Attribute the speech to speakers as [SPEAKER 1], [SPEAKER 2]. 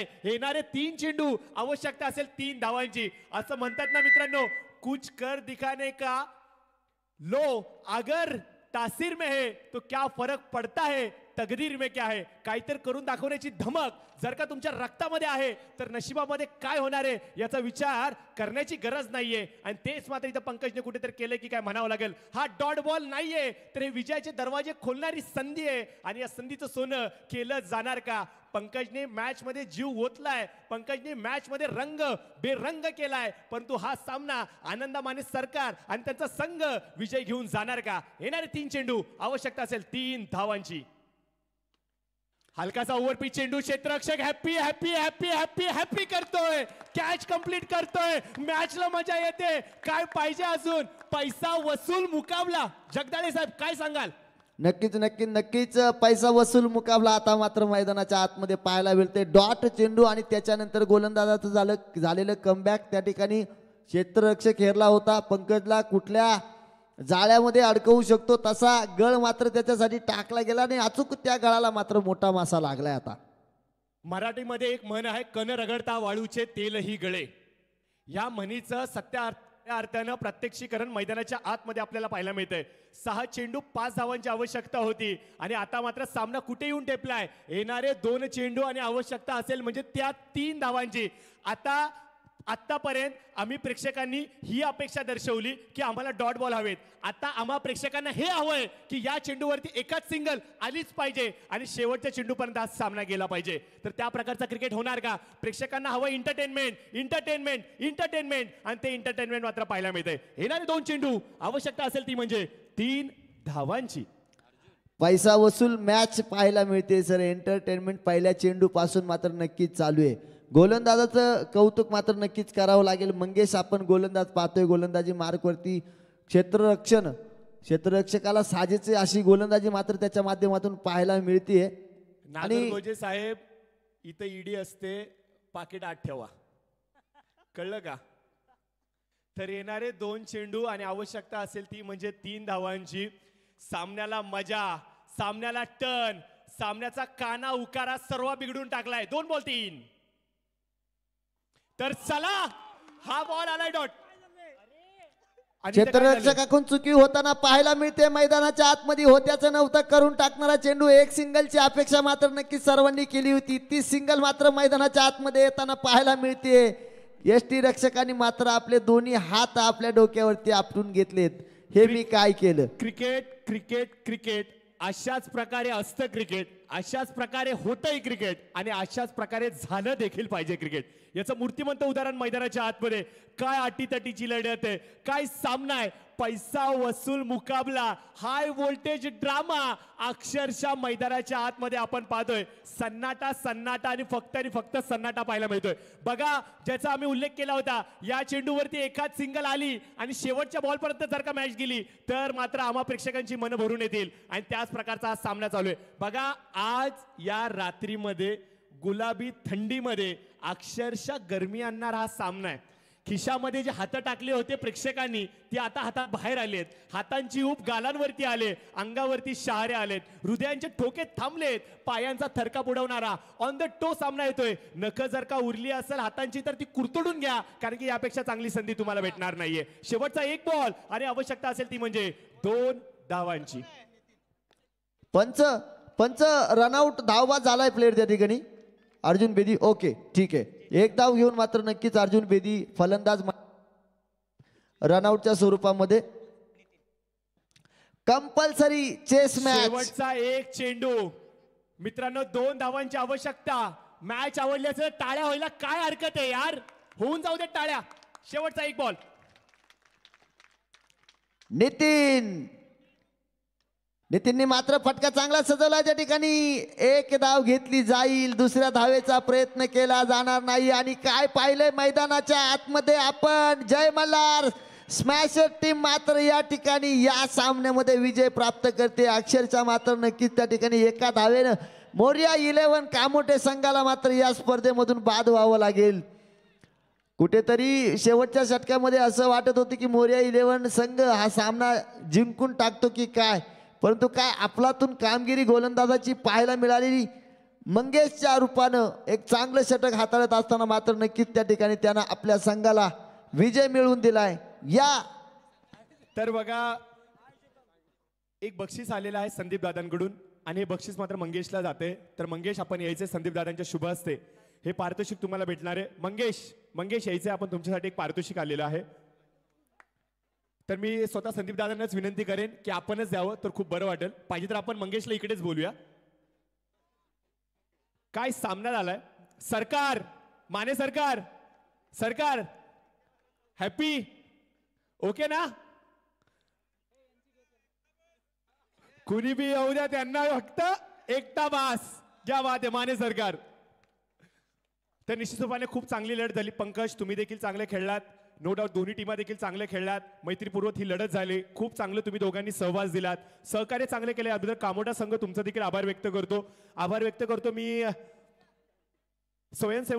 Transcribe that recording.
[SPEAKER 1] येणारे तीन चेंडू आवश्यकता असेल तीन धावांची असं म्हणतात ना मित्रांनो कुछ कर दिखाने का लो अगर तासीर में है तो क्या फरक पडता है तगदीर में क्या है काहीतरी करून दाखवण्याची धमक जर का तुमच्या रक्तामध्ये आहे तर नशिबामध्ये काय होणार आहे याचा विचार करण्याची गरज नाहीये आणि तेच मात्र इथं पंकजने कुठेतरी केले की काय म्हणावं लागेल हा डॉट बॉल नाहीये तर हे विजयाचे दरवाजे खोलणारी संधी आहे आणि या संधीचं सोनं केलं जाणार का पंकजने मॅचमध्ये जीव ओतलाय पंकजने मॅचमध्ये रंग बेरंग केलाय परंतु हा सामना आनंदा माने सरकार आणि त्यांचा संघ विजय घेऊन जाणार का येणारे तीन चेंडू आवश्यकता असेल तीन धावांची हलकासा ओव्हरपी चेंडू क्षेत्ररक्षक happy happy happy happy happy करतोय कॅच कंप्लीट करतोय मॅचला मजा येते काय पाहिजे अजून पैसा वसूल मुकाबला जगदाळे साहेब काय सांगाल
[SPEAKER 2] नक्कीच नक्की नक्कीच पैसा वसूल मुकाबला आता मात्र मैदानाच्या आतमध्ये पाहायला मिळते डॉट चेंडू आणि त्याच्यानंतर गोलंदाजाचं झालं झालेलं कमबॅक त्या ठिकाणी क्षेत्ररक्षक हेरला होता पंकजला कुठल्या जाळ्यामध्ये अडकवू शकतो तसा गळ मात्र त्याच्यासाठी टाकला गेला आणि अचूक त्या गळाला मात्र मोठा मासा लागलाय आता
[SPEAKER 1] मराठीमध्ये एक म्हण आहे कन रगडता वाळूचे तेलही गळे या म्हणीचं सत्या अर्थानं प्रत्यक्षीकरण मैदानाच्या आतमध्ये आपल्याला पाहायला मिळतंय सहा चेंडू पाच धावांची आवश्यकता होती आणि आता मात्र सामना कुठे येऊन टेपलाय येणारे दोन चेंडू आणि आवश्यकता असेल म्हणजे त्या तीन धावांची आता आत्तापर्यंत आम्ही प्रेक्षकांनी ही अपेक्षा दर्शवली की आम्हाला डॉट बॉल हवेत आता आम्हा प्रेक्षकांना हे हवं आहे की या चेंडूवरती एकाच सिंगल आलीच पाहिजे आणि शेवटच्या चेंडूपर्यंत आज सामना गेला पाहिजे तर त्या प्रकारचा क्रिकेट होणार का प्रेक्षकांना हवं इंटरटेनमेंट इंटरटेनमेंट इंटरटेनमेंट आणि ते इंटरटेनमेंट मात्र पाहायला मिळते येणारे दोन चेंडू आवश्यकता असेल ती म्हणजे तीन धावांची
[SPEAKER 2] पैसा वसूल मॅच पाहायला मिळते सर एंटरटेनमेंट पहिल्या चेंडू पासून मात्र नक्कीच चालू आहे गोलंदाजाचं कौतुक मात्र नक्कीच करावं लागेल मंगेश आपण गोलंदाज पाहतोय गोलंदाजी मार्कवरती क्षेत्ररक्षण क्षेत्ररक्षकाला साजेचे अशी गोलंदाजी मात्र त्याच्या माध्यमातून पाहायला मिळते
[SPEAKER 1] आणि साहेब इथं ईडी असते पाकिट आत ठेवा कळलं का तर येणारे दोन चेंडू आणि आवश्यकता असेल ती म्हणजे तीन धावांची सामन्याला मजा सामन्याला टन सामन्याचा काना उकारा सर्व बिघडून टाकलाय दोन बॉल तीन तर चला हा बॉल आलाय डॉट
[SPEAKER 2] क्षेत्ररक्षकाकडून चुकी होताना पाहायला मिळते मैदानाच्या आतमध्ये होत्याच नव्हतं करून टाकणारा चेंडू एक सिंगलची अपेक्षा मात्र नक्की सर्वांनी केली होती ती सिंगल मात्र मैदानाच्या आतमध्ये येताना पाहायला मिळते एस टी रक्षकांनी मात्र आपले दोन्ही हात आपल्या डोक्यावरती आपटून घेतलेत हे मी काय केलं
[SPEAKER 1] क्रिकेट क्रिकेट क्रिकेट अशाच प्रकारे असतं क्रिकेट अशाच प्रकारे होतंय क्रिकेट आणि अशाच प्रकारे झालं देखील पाहिजे क्रिकेट याचं मूर्तिमंत उदाहरण मैदानाच्या आतमध्ये काय अटीतटीची लढत आहे काय सामना आहे पैसा वसूल मुकाबला हाय व्होल्टेज ड्रामा अक्षरशः मैदानाच्या आतमध्ये आपण पाहतोय सन्नाटा सन्नाटा आणि फक्त आणि फक्त सन्नाटा पाहायला मिळतोय बघा ज्याचा आम्ही उल्लेख केला होता या चेंडूवरती एकाच सिंगल आली आणि शेवटच्या बॉलपर्यंत जर का मॅच गेली तर मात्र आम्हा प्रेक्षकांची मन भरून येतील आणि त्याच प्रकारचा सामना चालू आहे बघा आज या रात्रीमध्ये गुलाबी थंडीमध्ये अक्षरशः गरमी आणणारा हा सामना आहे खिशामध्ये जे हात टाकले होते प्रेक्षकांनी ते आता हातात बाहेर आलेत हातांची ऊप गालांवरती आले अंगावरती शहारे आलेत हृदयांचे ठोके थांबलेत पायांचा थरका बुडवणारा ऑन द टो सामना येतोय नख जर का उरली असेल हातांची तर ती कुरतडून घ्या कारण की यापेक्षा चांगली संधी तुम्हाला भेटणार नाहीये शेवटचा एक बॉल आणि आवश्यकता असेल ती म्हणजे दोन धावांची
[SPEAKER 2] पंच पंच रनआउट धावबाद झालाय प्लेयर त्या ठिकाणी अर्जुन बेदी ओके ठीक आहे एक धाव घेऊन मात्र नक्कीच अर्जुन बेदी फलंदाज रनआउटच्या स्वरूपामध्ये कंपल्सरी
[SPEAKER 1] चेस मॅच एक चेंडू मित्रांनो दोन धावांची आवश्यकता मॅच आवडल्याचं टाळ्या व्हायला काय हरकत आहे यार होऊन जाऊ दे टाळ्या शेवटचा एक बॉल
[SPEAKER 2] नितीन नितीननी मात्र फटका चांगला सजवला त्या ठिकाणी एक धाव घेतली जाईल दुसऱ्या धावेचा प्रयत्न केला जाणार नाही आणि काय पाहिलंय मैदानाच्या आतमध्ये आपण जय मल्हार स्मॅश टीम मात्र या ठिकाणी या सामन्यामध्ये विजय प्राप्त करते अक्षरशः मात्र नक्कीच त्या ठिकाणी एका धावेनं मोर्या इलेव्हन कामोटे संघाला मात्र या स्पर्धेमधून बाद व्हावं लागेल कुठेतरी शेवटच्या षटकामध्ये असं वाटत होतं की मोर्या इलेव्हन संघ हा सामना जिंकून टाकतो की काय परंतु काय आपलातून कामगिरी गोलंदाजाची पाहायला मिळालेली मंगेशच्या रूपानं एक चांगलं षटक हाताळत असताना मात्र नक्कीच त्या ठिकाणी त्यानं आपल्या संघाला विजय मिळवून दिलाय या
[SPEAKER 1] तर बघा एक बक्षीस आलेलं आहे संदीप दादांकडून आणि हे बक्षीस मात्र मंगेशला जाते तर मंगेश आपण यायचे संदीप दादांच्या शुभ असते हे पारितोषिक तुम्हाला भेटणार आहे मंगेश मंगेश यायचे आपण तुमच्यासाठी एक पारितोषिक आलेलं आहे तर मी स्वतः संदीप दादांनाच विनंती करेन की आपणच द्यावं तर खूप बरं वाटेल पाहिजे तर आपण मंगेशला इकडेच बोलूया काय सामना झालाय सरकार माने सरकार सरकार हॅपी ओके ना कुणी बी येऊ द्या त्यांना फक्त एकटा बास ज्या वाद आहे माने सरकार तर निश्चित रूपाने खूप चांगली लढत झाली पंकज तुम्ही देखील चांगले खेळलात नो डाऊट दोन्ही टीमा देखील चांगले खेळल्यात मैत्रीपूर्वक ही लढत झाली खूप चांगलं तुम्ही दोघांनी सहवास दिलात सहकार्य चांगले केले अगोदर कामोटा संघ तुमचा देखील आभार व्यक्त करतो आभार व्यक्त करतो मी स्वयंसेवक